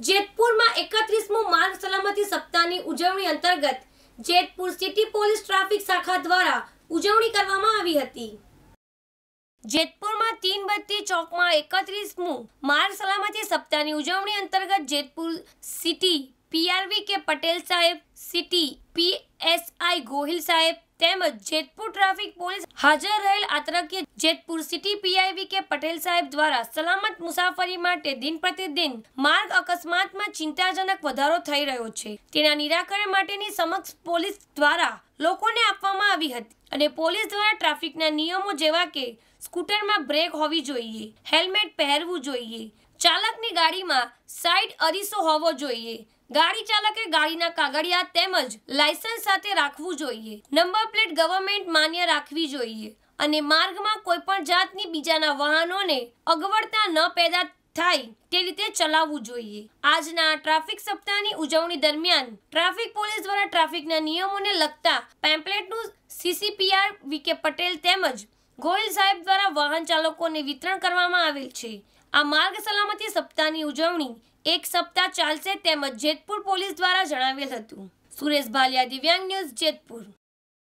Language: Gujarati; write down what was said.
જેતપુરમાં એકત્રીસમો માર્ગ સપ્તાહની ઉજવણી અંતર્ગત જેતપુર સિટી પોલીસ ટ્રાફિક શાખા દ્વારા ઉજવણી કરવામાં આવી હતી જેતપુરમાં તીન બત્તી ચોકમાં એકત્રીસમું માર્ગ સલામતી સપ્તાહની ઉજવણી અંતર્ગત જેતપુર સિટી પીઆરવી કે પટેલ સાહેબ સિટી પીએસઆઈ ગોહિલ સાહેબ તેમજ જેતપુર ટ્રાફિક પોલીસ હાજર રહેલ આતરકીય જેતપુર સિટી પીઆઈવી કે પટેલ સાહેબ દ્વારા સલામત મુસાફરી માટે દિન પ્રતિદિન માર્ગ અકસ્માતમાં ચિંતાજનક વધારો થઈ રહ્યો છે તેના નિરાકરણ માટેની સમક્ષ પોલીસ દ્વારા લોકોને આપવામાં આવી હતી અને પોલીસ દ્વારા ટ્રાફિકના નિયમો જેવા કે સ્કૂટરમાં બ્રેક હોવી જોઈએ હેલ્મેટ પહેરવું જોઈએ ચાલકની ગાડીમાં સાઈડ અરીસો હોવો જોઈએ ગાડી ચાલકે ગાડીના કાગળિયા તેમજ લાયસન્સ સાથે રાખવું જોઈએ નંબર પ્લેટ ગવર્મેન્ટ માન્ય રાખવી જોઈએ અને માર્ગમાં કોઈ પણ જાતની બીજાના વાહનોને અગવડતા ન પેદા થાય તે રીતે ચલાવવું જોઈએ આજના ટ્રાફિક સપ્તાહની ઉજવણી દરમિયાન ટ્રાફિક પોલીસ દ્વારા ટ્રાફિકના નિયમોને લગતા પેમ્પલેટનું સીસીપીઆર વીકે પટેલ તેમજ ગોયલ સાહેબ દ્વારા વાહન ચાલકોને વિતરણ કરવામાં આવેલ છે આ માર્ગ સલામતી સપ્તાહની ઉજવણી એક સપ્તાહ ચાલશે તેમજ જેતપુર પોલીસ દ્વારા જણાવેલ હતું સુરેશ ભાલિયા દિવ્યાંગ ન્યૂઝ જેતપુર